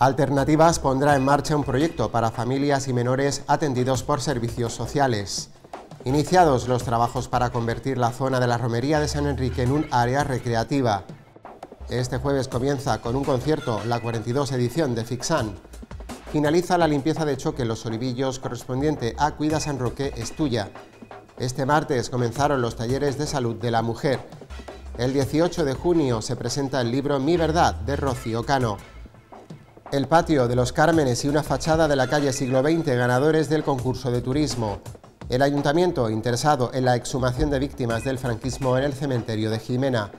Alternativas pondrá en marcha un proyecto para familias y menores atendidos por servicios sociales. Iniciados los trabajos para convertir la zona de la romería de San Enrique en un área recreativa. Este jueves comienza con un concierto la 42 edición de Fixan. Finaliza la limpieza de choque Los Olivillos correspondiente a Cuida San Roque tuya Este martes comenzaron los talleres de salud de la mujer. El 18 de junio se presenta el libro Mi Verdad de Rocío Cano. El patio de los Cármenes y una fachada de la calle Siglo XX, ganadores del concurso de turismo. El ayuntamiento interesado en la exhumación de víctimas del franquismo en el cementerio de Jimena.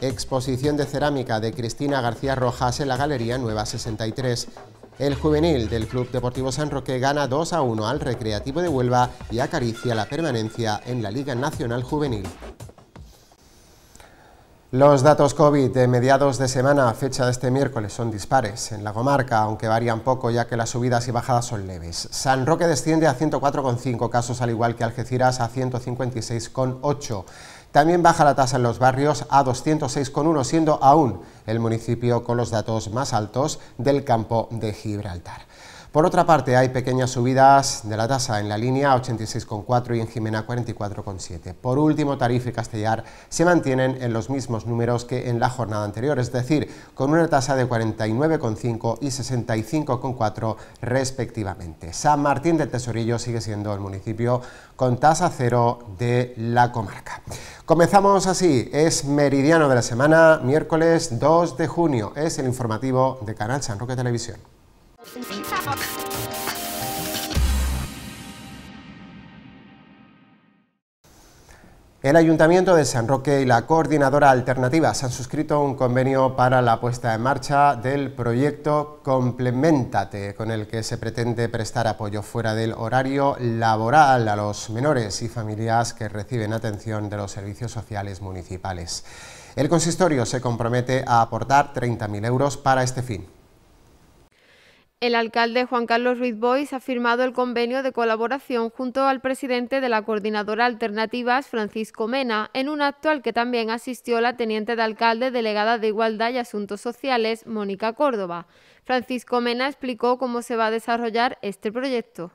Exposición de cerámica de Cristina García Rojas en la Galería Nueva 63. El juvenil del Club Deportivo San Roque gana 2 a 1 al Recreativo de Huelva y acaricia la permanencia en la Liga Nacional Juvenil. Los datos COVID de mediados de semana a fecha de este miércoles son dispares en la comarca, aunque varían poco ya que las subidas y bajadas son leves. San Roque desciende a 104,5 casos, al igual que Algeciras a 156,8. También baja la tasa en los barrios a 206,1, siendo aún el municipio con los datos más altos del campo de Gibraltar. Por otra parte, hay pequeñas subidas de la tasa en la línea 86,4 y en Jimena 44,7. Por último, Tarifa y Castellar se mantienen en los mismos números que en la jornada anterior, es decir, con una tasa de 49,5 y 65,4 respectivamente. San Martín del Tesorillo sigue siendo el municipio con tasa cero de la comarca. Comenzamos así, es meridiano de la semana, miércoles 2 de junio, es el informativo de Canal San Roque Televisión. El Ayuntamiento de San Roque y la Coordinadora Alternativa se han suscrito un convenio para la puesta en marcha del proyecto Complementate, con el que se pretende prestar apoyo fuera del horario laboral a los menores y familias que reciben atención de los servicios sociales municipales. El consistorio se compromete a aportar 30.000 euros para este fin. El alcalde Juan Carlos Ruiz Bois ha firmado el convenio de colaboración junto al presidente de la Coordinadora Alternativas, Francisco Mena, en un acto al que también asistió la teniente de alcalde delegada de Igualdad y Asuntos Sociales, Mónica Córdoba. Francisco Mena explicó cómo se va a desarrollar este proyecto.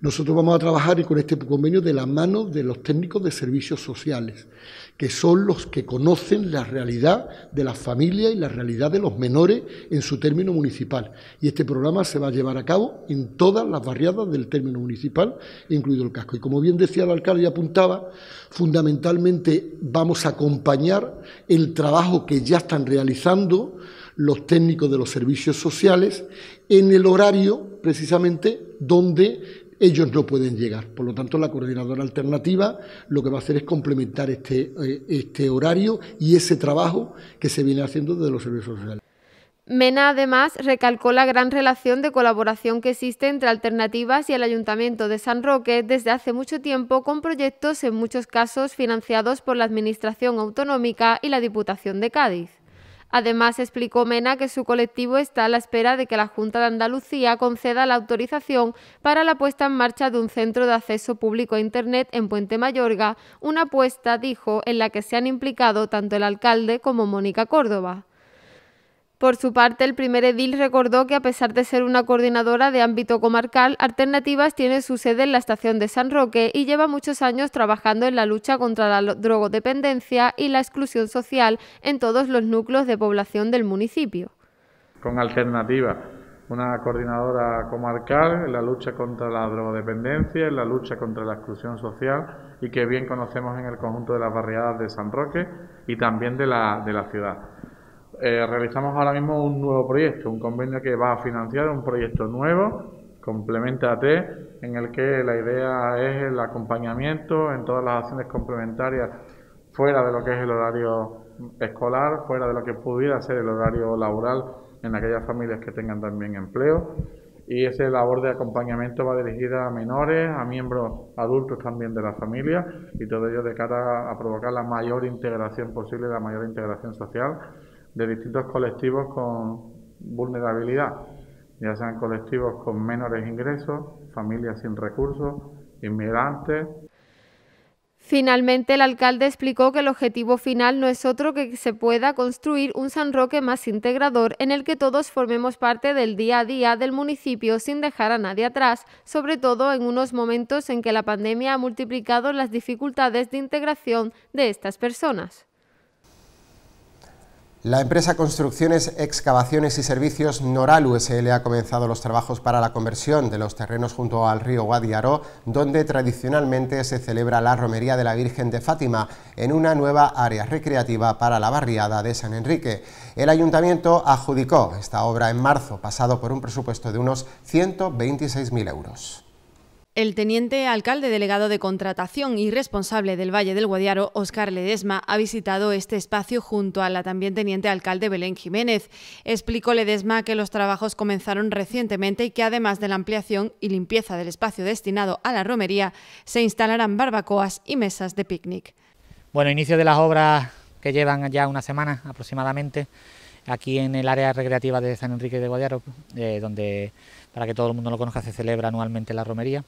Nosotros vamos a trabajar con este convenio de la mano de los técnicos de servicios sociales, que son los que conocen la realidad de las familias y la realidad de los menores en su término municipal. Y este programa se va a llevar a cabo en todas las barriadas del término municipal, incluido el casco. Y como bien decía el alcalde y apuntaba, fundamentalmente vamos a acompañar el trabajo que ya están realizando los técnicos de los servicios sociales en el horario precisamente donde ellos no pueden llegar. Por lo tanto, la coordinadora alternativa lo que va a hacer es complementar este, eh, este horario y ese trabajo que se viene haciendo desde los servicios sociales. Mena además recalcó la gran relación de colaboración que existe entre Alternativas y el Ayuntamiento de San Roque desde hace mucho tiempo con proyectos en muchos casos financiados por la Administración Autonómica y la Diputación de Cádiz. Además, explicó Mena que su colectivo está a la espera de que la Junta de Andalucía conceda la autorización para la puesta en marcha de un centro de acceso público a Internet en Puente Mayorga, una apuesta, dijo, en la que se han implicado tanto el alcalde como Mónica Córdoba. Por su parte, el primer edil recordó que a pesar de ser una coordinadora de ámbito comarcal, Alternativas tiene su sede en la estación de San Roque y lleva muchos años trabajando en la lucha contra la drogodependencia y la exclusión social en todos los núcleos de población del municipio. Con Alternativas, una coordinadora comarcal en la lucha contra la drogodependencia, en la lucha contra la exclusión social y que bien conocemos en el conjunto de las barriadas de San Roque y también de la, de la ciudad. Eh, realizamos ahora mismo un nuevo proyecto, un convenio que va a financiar un proyecto nuevo, Complementate, en el que la idea es el acompañamiento en todas las acciones complementarias fuera de lo que es el horario escolar, fuera de lo que pudiera ser el horario laboral en aquellas familias que tengan también empleo. Y esa labor de acompañamiento va dirigida a menores, a miembros adultos también de la familia y todo ello de cara a provocar la mayor integración posible, la mayor integración social de distintos colectivos con vulnerabilidad, ya sean colectivos con menores ingresos, familias sin recursos, inmigrantes. Finalmente, el alcalde explicó que el objetivo final no es otro que se pueda construir un San Roque más integrador en el que todos formemos parte del día a día del municipio sin dejar a nadie atrás, sobre todo en unos momentos en que la pandemia ha multiplicado las dificultades de integración de estas personas. La empresa Construcciones, Excavaciones y Servicios Noral USL ha comenzado los trabajos para la conversión de los terrenos junto al río Guadiaro, donde tradicionalmente se celebra la romería de la Virgen de Fátima, en una nueva área recreativa para la barriada de San Enrique. El ayuntamiento adjudicó esta obra en marzo, pasado por un presupuesto de unos 126.000 euros. El teniente alcalde delegado de contratación y responsable del Valle del Guadiaro, Óscar Ledesma, ha visitado este espacio junto a la también teniente alcalde Belén Jiménez. Explicó Ledesma que los trabajos comenzaron recientemente y que además de la ampliación y limpieza del espacio destinado a la romería, se instalarán barbacoas y mesas de picnic. Bueno, inicio de las obras que llevan ya una semana aproximadamente aquí en el área recreativa de San Enrique de Guadiaro, eh, donde para que todo el mundo lo conozca se celebra anualmente la romería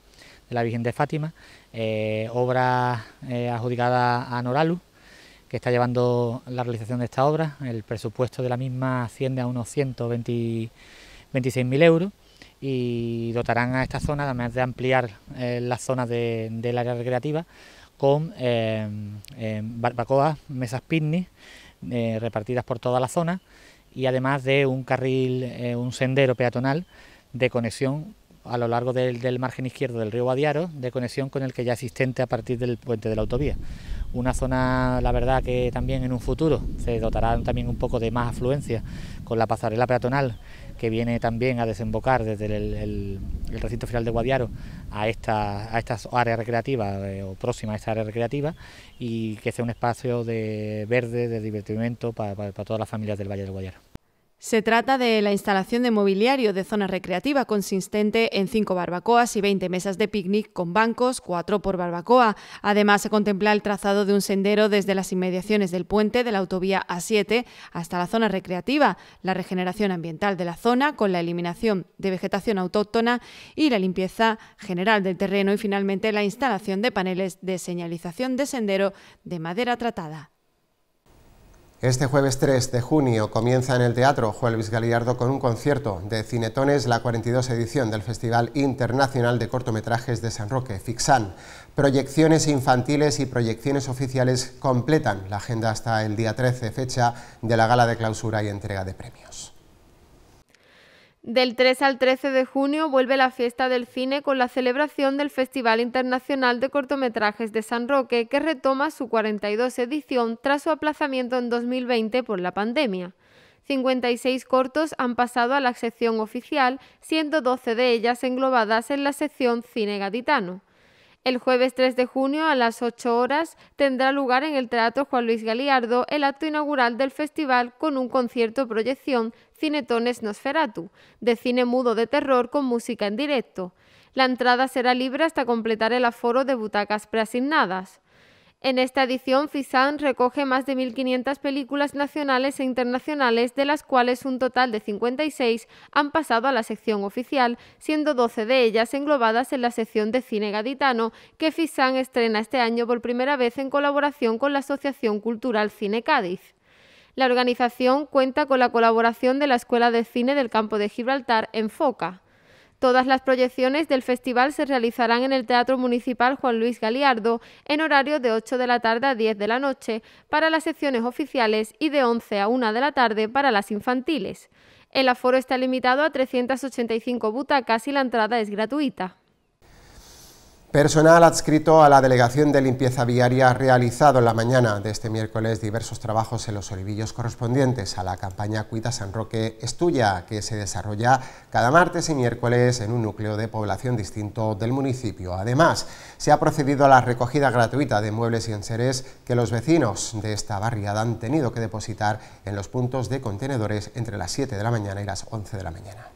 la Virgen de Fátima, eh, obra eh, adjudicada a Noralu, que está llevando la realización de esta obra. El presupuesto de la misma asciende a unos 126.000 euros y dotarán a esta zona, además de ampliar eh, las zonas de, del área recreativa, con barbacoas, mesas picnic, repartidas por toda la zona y además de un carril, un sendero peatonal de conexión a lo largo del, margen izquierdo del río Guadiaro, de conexión con el que ya existente a partir del puente de la autovía. Una zona, la verdad, que también en un futuro se dotará también un poco de más afluencia con la pasarela peatonal que viene también a desembocar desde el, recinto final de Guadiaro a esta, a estas área recreativa eh, o próxima a esta área recreativa y que sea un espacio de verde, de divertimiento... para, para todas las familias del Valle del Guadiaro. Se trata de la instalación de mobiliario de zona recreativa consistente en cinco barbacoas y 20 mesas de picnic con bancos, cuatro por barbacoa. Además, se contempla el trazado de un sendero desde las inmediaciones del puente de la autovía A7 hasta la zona recreativa, la regeneración ambiental de la zona con la eliminación de vegetación autóctona y la limpieza general del terreno y finalmente la instalación de paneles de señalización de sendero de madera tratada. Este jueves 3 de junio comienza en el Teatro Juan Luis Galiardo con un concierto de Cinetones, la 42 edición del Festival Internacional de Cortometrajes de San Roque, FIXAN. Proyecciones infantiles y proyecciones oficiales completan la agenda hasta el día 13, fecha de la gala de clausura y entrega de premios. Del 3 al 13 de junio vuelve la fiesta del cine con la celebración del Festival Internacional de Cortometrajes de San Roque, que retoma su 42 edición tras su aplazamiento en 2020 por la pandemia. 56 cortos han pasado a la sección oficial, siendo 12 de ellas englobadas en la sección Cine Gaditano. El jueves 3 de junio a las 8 horas tendrá lugar en el Teatro Juan Luis Galiardo el acto inaugural del festival con un concierto proyección Cinetones Nosferatu, de cine mudo de terror con música en directo. La entrada será libre hasta completar el aforo de butacas preasignadas. En esta edición, FISAN recoge más de 1.500 películas nacionales e internacionales, de las cuales un total de 56 han pasado a la sección oficial, siendo 12 de ellas englobadas en la sección de cine gaditano, que FISAN estrena este año por primera vez en colaboración con la Asociación Cultural Cine Cádiz. La organización cuenta con la colaboración de la Escuela de Cine del Campo de Gibraltar, Enfoca. Todas las proyecciones del festival se realizarán en el Teatro Municipal Juan Luis Galiardo en horario de 8 de la tarde a 10 de la noche para las secciones oficiales y de 11 a 1 de la tarde para las infantiles. El aforo está limitado a 385 butacas y la entrada es gratuita. Personal adscrito a la Delegación de Limpieza Viaria ha realizado en la mañana de este miércoles diversos trabajos en los olivillos correspondientes a la campaña Cuida San Roque Estuya, que se desarrolla cada martes y miércoles en un núcleo de población distinto del municipio. Además, se ha procedido a la recogida gratuita de muebles y enseres que los vecinos de esta barriada han tenido que depositar en los puntos de contenedores entre las 7 de la mañana y las 11 de la mañana.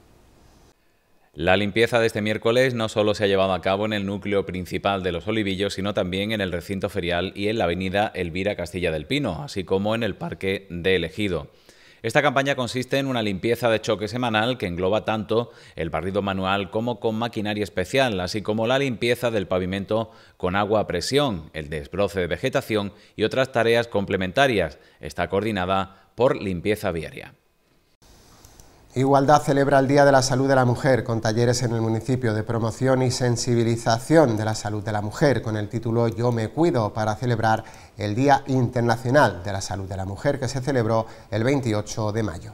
La limpieza de este miércoles no solo se ha llevado a cabo en el núcleo principal de Los Olivillos, sino también en el recinto ferial y en la avenida Elvira Castilla del Pino, así como en el Parque de Elegido. Esta campaña consiste en una limpieza de choque semanal que engloba tanto el barrido manual como con maquinaria especial, así como la limpieza del pavimento con agua a presión, el desbroce de vegetación y otras tareas complementarias. Está coordinada por Limpieza Viaria. Igualdad celebra el Día de la Salud de la Mujer con talleres en el municipio de promoción y sensibilización de la salud de la mujer con el título Yo me cuido para celebrar el Día Internacional de la Salud de la Mujer que se celebró el 28 de mayo.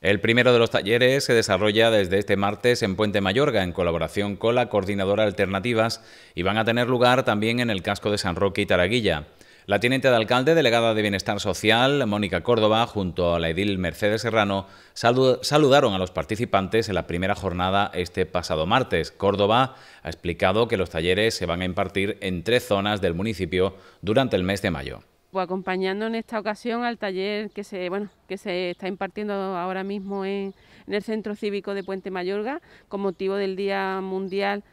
El primero de los talleres se desarrolla desde este martes en Puente Mayorga en colaboración con la Coordinadora Alternativas y van a tener lugar también en el casco de San Roque y Taraguilla. La teniente de alcalde, delegada de Bienestar Social, Mónica Córdoba, junto a la edil Mercedes Serrano, saludaron a los participantes en la primera jornada este pasado martes. Córdoba ha explicado que los talleres se van a impartir en tres zonas del municipio durante el mes de mayo. Pues acompañando en esta ocasión al taller que se, está impartiendo ahora mismo en, el Centro Cívico de Puente Mayorga con motivo del Día Mundial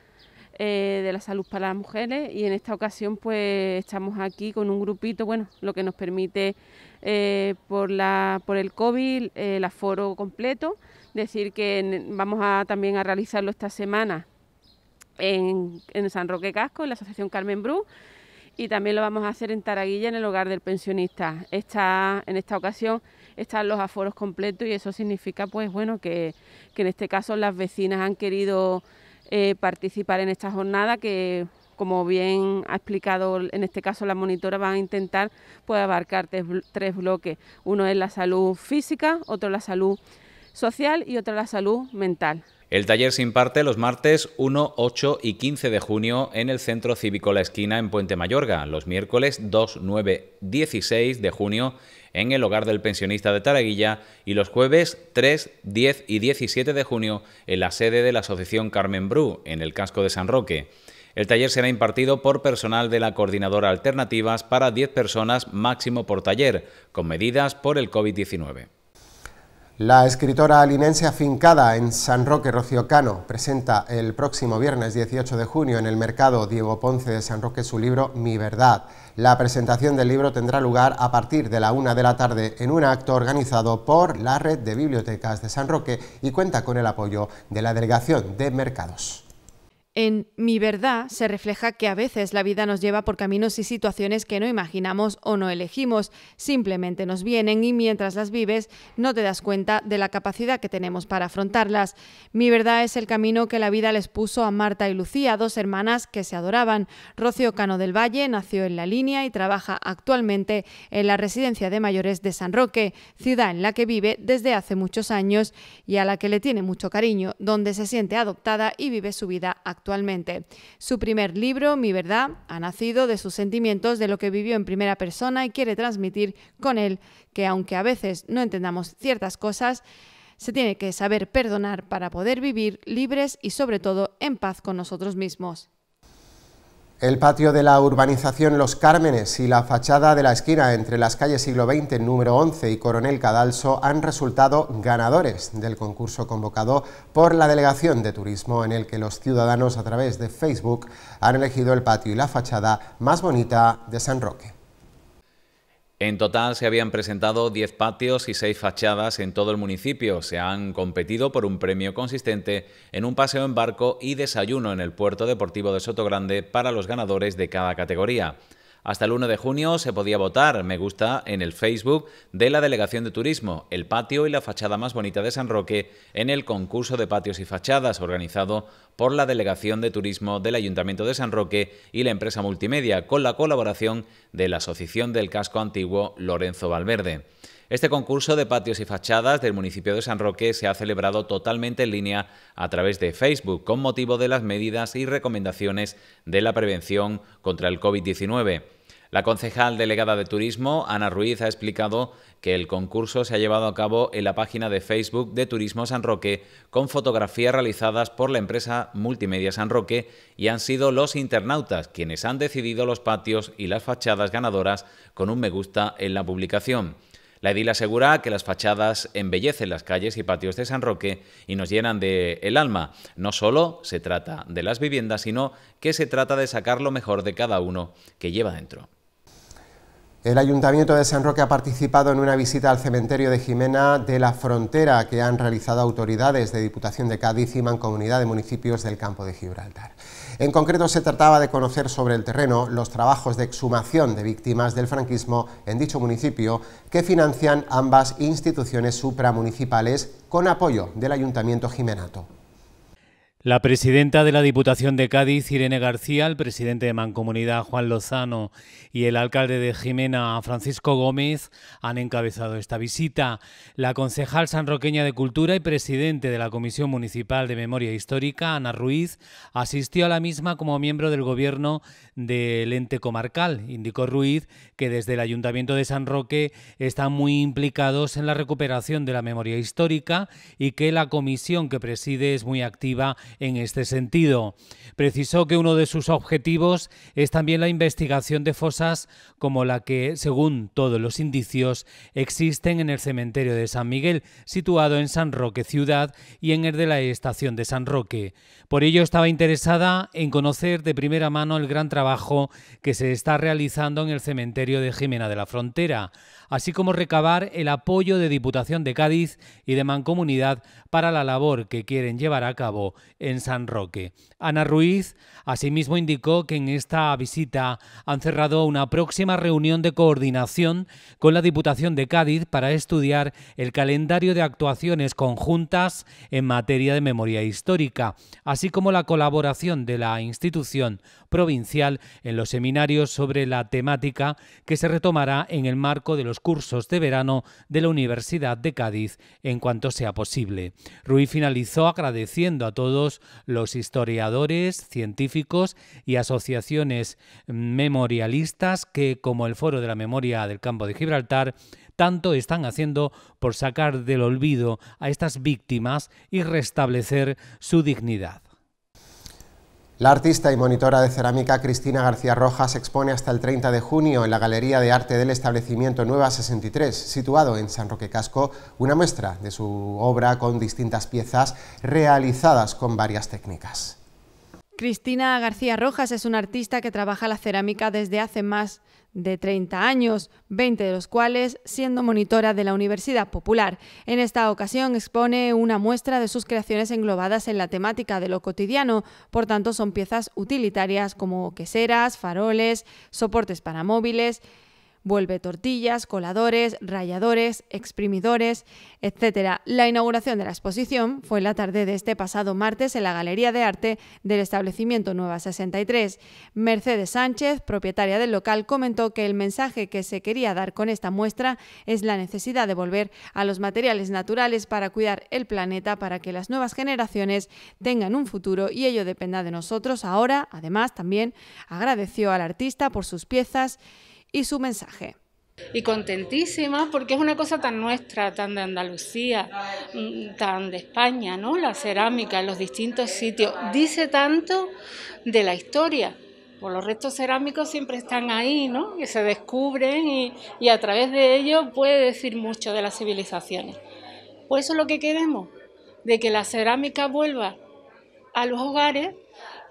eh, de la salud para las mujeres y en esta ocasión pues estamos aquí con un grupito, bueno, lo que nos permite eh, por, la, por el COVID eh, el aforo completo, decir que vamos a, también a realizarlo esta semana en, San Roque Casco, en la Asociación Carmen Bru y también lo vamos a hacer en Taraguilla, en el hogar del pensionista. Esta, en esta ocasión están los aforos completos y eso significa, pues bueno, que, que en este caso las vecinas han querido eh, participar en esta jornada que como bien ha explicado en este caso la monitora, van a intentar pues, abarcar tres, bloques. Uno es la salud física, otro la salud social y otro la salud mental. El taller se imparte los martes 1, 8 y 15 de junio en el Centro Cívico La Esquina en Puente Mayorga, los miércoles 2, 9, 16 de junio en el hogar del pensionista de Taraguilla y los jueves 3, 10 y 17 de junio en la sede de la Asociación Carmen Bru, en el casco de San Roque. El taller será impartido por personal de la Coordinadora Alternativas para 10 personas máximo por taller, con medidas por el COVID-19. La escritora alinense afincada en San Roque Rociocano Cano presenta el próximo viernes 18 de junio en el mercado Diego Ponce de San Roque su libro Mi Verdad. La presentación del libro tendrá lugar a partir de la una de la tarde en un acto organizado por la Red de Bibliotecas de San Roque y cuenta con el apoyo de la Delegación de Mercados. En mi verdad se refleja que a veces la vida nos lleva por caminos y situaciones que no imaginamos o no elegimos, simplemente nos vienen y mientras las vives no te das cuenta de la capacidad que tenemos para afrontarlas. Mi verdad es el camino que la vida les puso a Marta y Lucía, dos hermanas que se adoraban. Rocio Cano del Valle nació en La Línea y trabaja actualmente en la residencia de mayores de San Roque, ciudad en la que vive desde hace muchos años y a la que le tiene mucho cariño, donde se siente adoptada y vive su vida actual actualmente. Su primer libro, Mi Verdad, ha nacido de sus sentimientos, de lo que vivió en primera persona y quiere transmitir con él que aunque a veces no entendamos ciertas cosas, se tiene que saber perdonar para poder vivir libres y sobre todo en paz con nosotros mismos. El patio de la urbanización Los Cármenes y la fachada de la esquina entre las calles siglo XX número 11 y Coronel Cadalso han resultado ganadores del concurso convocado por la Delegación de Turismo en el que los ciudadanos a través de Facebook han elegido el patio y la fachada más bonita de San Roque. En total se habían presentado 10 patios y 6 fachadas en todo el municipio. Se han competido por un premio consistente en un paseo en barco y desayuno en el puerto deportivo de Sotogrande para los ganadores de cada categoría. Hasta el 1 de junio se podía votar me gusta en el Facebook de la Delegación de Turismo, el patio y la fachada más bonita de San Roque en el concurso de patios y fachadas organizado por la Delegación de Turismo del Ayuntamiento de San Roque y la empresa multimedia con la colaboración de la Asociación del Casco Antiguo Lorenzo Valverde. Este concurso de patios y fachadas del municipio de San Roque se ha celebrado totalmente en línea a través de Facebook con motivo de las medidas y recomendaciones de la prevención contra el COVID-19. La concejal delegada de Turismo, Ana Ruiz, ha explicado que el concurso se ha llevado a cabo en la página de Facebook de Turismo San Roque con fotografías realizadas por la empresa Multimedia San Roque y han sido los internautas quienes han decidido los patios y las fachadas ganadoras con un me gusta en la publicación. La edil asegura que las fachadas embellecen las calles y patios de San Roque y nos llenan de el alma. No solo se trata de las viviendas, sino que se trata de sacar lo mejor de cada uno que lleva dentro. El Ayuntamiento de San Roque ha participado en una visita al cementerio de Jimena de la Frontera que han realizado autoridades de Diputación de Cádiz y Mancomunidad de Municipios del Campo de Gibraltar. En concreto se trataba de conocer sobre el terreno los trabajos de exhumación de víctimas del franquismo en dicho municipio que financian ambas instituciones supramunicipales con apoyo del Ayuntamiento Jimenato. La presidenta de la Diputación de Cádiz, Irene García, el presidente de Mancomunidad, Juan Lozano, y el alcalde de Jimena, Francisco Gómez, han encabezado esta visita. La concejal sanroqueña de Cultura y presidente de la Comisión Municipal de Memoria Histórica, Ana Ruiz, asistió a la misma como miembro del gobierno del ente comarcal. Indicó Ruiz que desde el Ayuntamiento de San Roque están muy implicados en la recuperación de la memoria histórica y que la comisión que preside es muy activa en este sentido. Precisó que uno de sus objetivos es también la investigación de fosas como la que, según todos los indicios, existen en el cementerio de San Miguel, situado en San Roque Ciudad y en el de la estación de San Roque. Por ello estaba interesada en conocer de primera mano el gran trabajo que se está realizando en el cementerio de Jimena de la Frontera, así como recabar el apoyo de Diputación de Cádiz y de Mancomunidad para la labor que quieren llevar a cabo en San Roque. Ana Ruiz asimismo indicó que en esta visita han cerrado una próxima reunión de coordinación con la Diputación de Cádiz para estudiar el calendario de actuaciones conjuntas en materia de memoria histórica, así como la colaboración de la institución provincial en los seminarios sobre la temática que se retomará en el marco de los cursos de verano de la Universidad de Cádiz en cuanto sea posible. Ruiz finalizó agradeciendo a todos los historiadores, científicos y asociaciones memorialistas que, como el Foro de la Memoria del Campo de Gibraltar, tanto están haciendo por sacar del olvido a estas víctimas y restablecer su dignidad. La artista y monitora de cerámica Cristina García Rojas expone hasta el 30 de junio en la Galería de Arte del establecimiento Nueva 63, situado en San Roque Casco, una muestra de su obra con distintas piezas realizadas con varias técnicas. Cristina García Rojas es una artista que trabaja la cerámica desde hace más de 30 años, 20 de los cuales siendo monitora de la Universidad Popular. En esta ocasión expone una muestra de sus creaciones englobadas en la temática de lo cotidiano, por tanto son piezas utilitarias como queseras, faroles, soportes para móviles, vuelve tortillas, coladores, rayadores, exprimidores, etc. La inauguración de la exposición fue la tarde de este pasado martes en la Galería de Arte del establecimiento Nueva 63. Mercedes Sánchez, propietaria del local, comentó que el mensaje que se quería dar con esta muestra es la necesidad de volver a los materiales naturales para cuidar el planeta para que las nuevas generaciones tengan un futuro y ello dependa de nosotros ahora. Además, también agradeció al artista por sus piezas y su mensaje. Y contentísima porque es una cosa tan nuestra, tan de Andalucía, mm, tan de España, ¿no? La cerámica en los distintos sitios. Dice tanto de la historia. Por los restos cerámicos siempre están ahí, ¿no? Que se descubren y, a través de ellos puede decir mucho de las civilizaciones. Por pues eso es lo que queremos, de que la cerámica vuelva a los hogares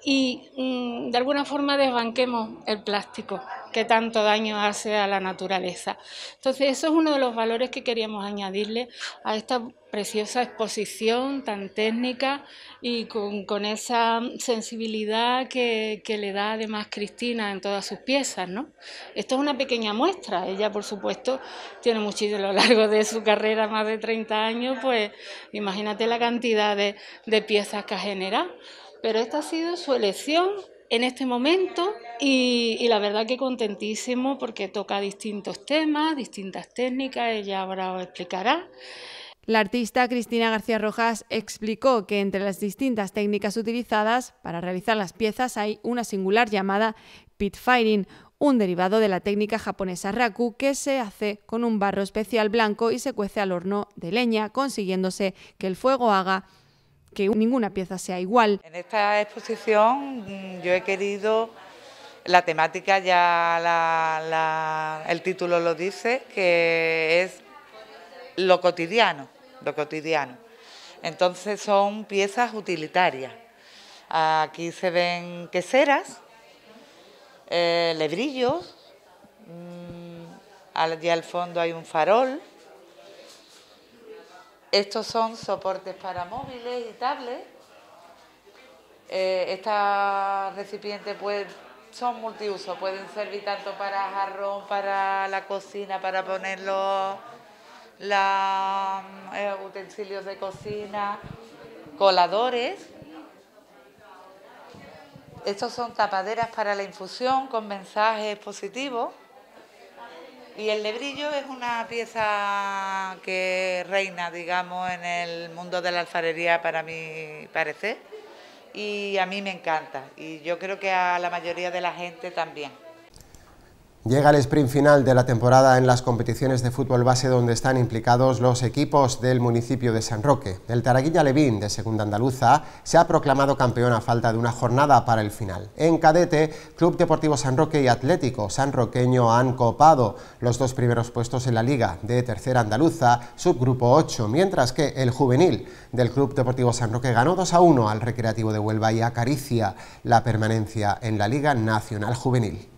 y mm, de alguna forma desbanquemos el plástico que tanto daño hace a la naturaleza. Entonces, eso es uno de los valores que queríamos añadirle a esta preciosa exposición tan técnica y con, esa sensibilidad que, le da además Cristina en todas sus piezas. ¿no? Esto es una pequeña muestra. Ella, por supuesto, tiene muchísimo a lo largo de su carrera, más de 30 años, pues imagínate la cantidad de, de piezas que ha generado pero esta ha sido su elección en este momento y, la verdad que contentísimo porque toca distintos temas, distintas técnicas, ella ahora explicará. La artista Cristina García Rojas explicó que entre las distintas técnicas utilizadas para realizar las piezas hay una singular llamada pit firing, un derivado de la técnica japonesa raku que se hace con un barro especial blanco y se cuece al horno de leña, consiguiéndose que el fuego haga que ninguna pieza sea igual. En esta exposición mm, yo he querido, la temática ya el título lo dice, que es lo cotidiano, lo cotidiano. Entonces son piezas utilitarias. Aquí se ven queseras, eh, lebrillos, mm, allí al fondo hay un farol. Estos son soportes para móviles y tablets. Eh, estos recipientes son multiusos... pueden servir tanto para jarrón, para la cocina, para poner los eh, utensilios de cocina, coladores. Estos son tapaderas para la infusión con mensajes positivos. Y el lebrillo es una pieza que reina, digamos, en el mundo de la alfarería para mi parecer. Y a mí me encanta. Y yo creo que a la mayoría de la gente también. Llega el sprint final de la temporada en las competiciones de fútbol base donde están implicados los equipos del municipio de San Roque. El Taraguilla Levín, de Segunda Andaluza, se ha proclamado campeón a falta de una jornada para el final. En cadete, Club Deportivo San Roque y Atlético San Roqueño han copado los dos primeros puestos en la Liga de Tercera Andaluza, subgrupo 8, mientras que el juvenil del Club Deportivo San Roque ganó 2 a 1 al Recreativo de Huelva y acaricia la permanencia en la Liga Nacional Juvenil.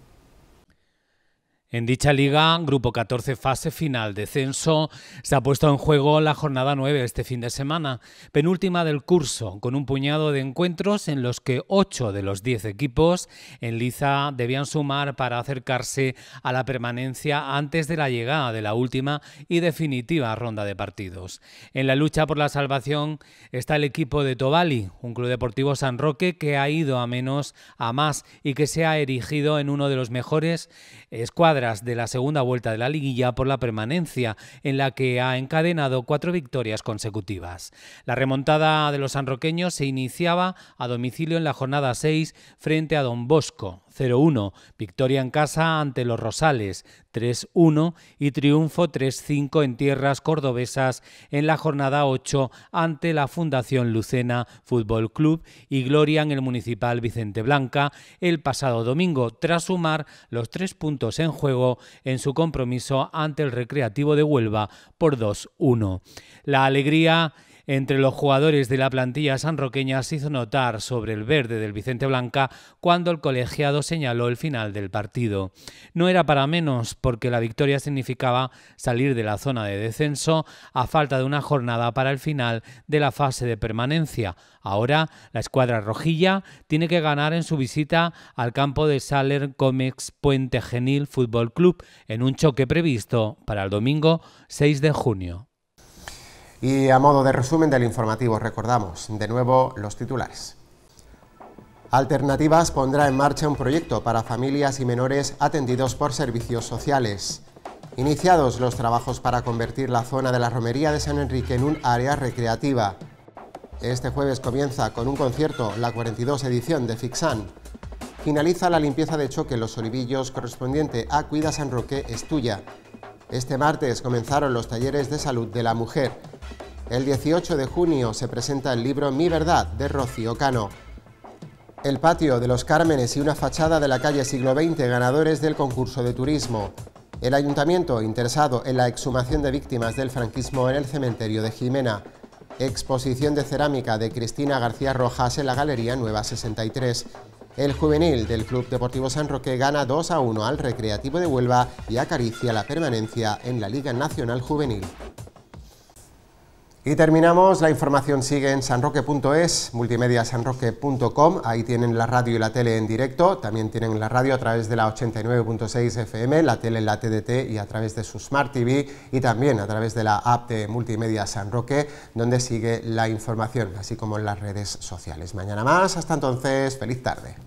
En dicha liga, grupo 14, fase final de censo, se ha puesto en juego la jornada 9 este fin de semana, penúltima del curso, con un puñado de encuentros en los que 8 de los 10 equipos en Liza debían sumar para acercarse a la permanencia antes de la llegada de la última y definitiva ronda de partidos. En la lucha por la salvación está el equipo de Tobali, un club deportivo San Roque que ha ido a menos a más y que se ha erigido en uno de los mejores escuadras de la segunda vuelta de la liguilla por la permanencia, en la que ha encadenado cuatro victorias consecutivas. La remontada de los sanroqueños se iniciaba a domicilio en la jornada 6 frente a Don Bosco. 0-1, victoria en casa ante los Rosales 3-1 y triunfo 3-5 en tierras cordobesas en la jornada 8 ante la Fundación Lucena Fútbol Club y gloria en el Municipal Vicente Blanca el pasado domingo tras sumar los tres puntos en juego en su compromiso ante el Recreativo de Huelva por 2-1. La alegría entre los jugadores de la plantilla sanroqueña se hizo notar sobre el verde del Vicente Blanca cuando el colegiado señaló el final del partido. No era para menos porque la victoria significaba salir de la zona de descenso a falta de una jornada para el final de la fase de permanencia. Ahora la escuadra rojilla tiene que ganar en su visita al campo de Saler Comex Puente Genil Fútbol Club en un choque previsto para el domingo 6 de junio. Y a modo de resumen del informativo, recordamos de nuevo los titulares. Alternativas pondrá en marcha un proyecto para familias y menores atendidos por servicios sociales. Iniciados los trabajos para convertir la zona de la romería de San Enrique en un área recreativa. Este jueves comienza con un concierto la 42 edición de Fixan. Finaliza la limpieza de choque en Los Olivillos correspondiente a Cuida San Roque Estuya este martes comenzaron los talleres de salud de la mujer. El 18 de junio se presenta el libro Mi Verdad de Rocío Cano. El patio de los Cármenes y una fachada de la calle Siglo XX ganadores del concurso de turismo. El ayuntamiento interesado en la exhumación de víctimas del franquismo en el cementerio de Jimena. Exposición de cerámica de Cristina García Rojas en la Galería Nueva 63. El juvenil del Club Deportivo San Roque gana 2 a 1 al Recreativo de Huelva y acaricia la permanencia en la Liga Nacional Juvenil. Y terminamos, la información sigue en sanroque.es, multimediasanroque.com, ahí tienen la radio y la tele en directo, también tienen la radio a través de la 89.6 FM, la tele en la TDT y a través de su Smart TV y también a través de la app de Multimedia San Roque, donde sigue la información, así como en las redes sociales. Mañana más, hasta entonces, feliz tarde.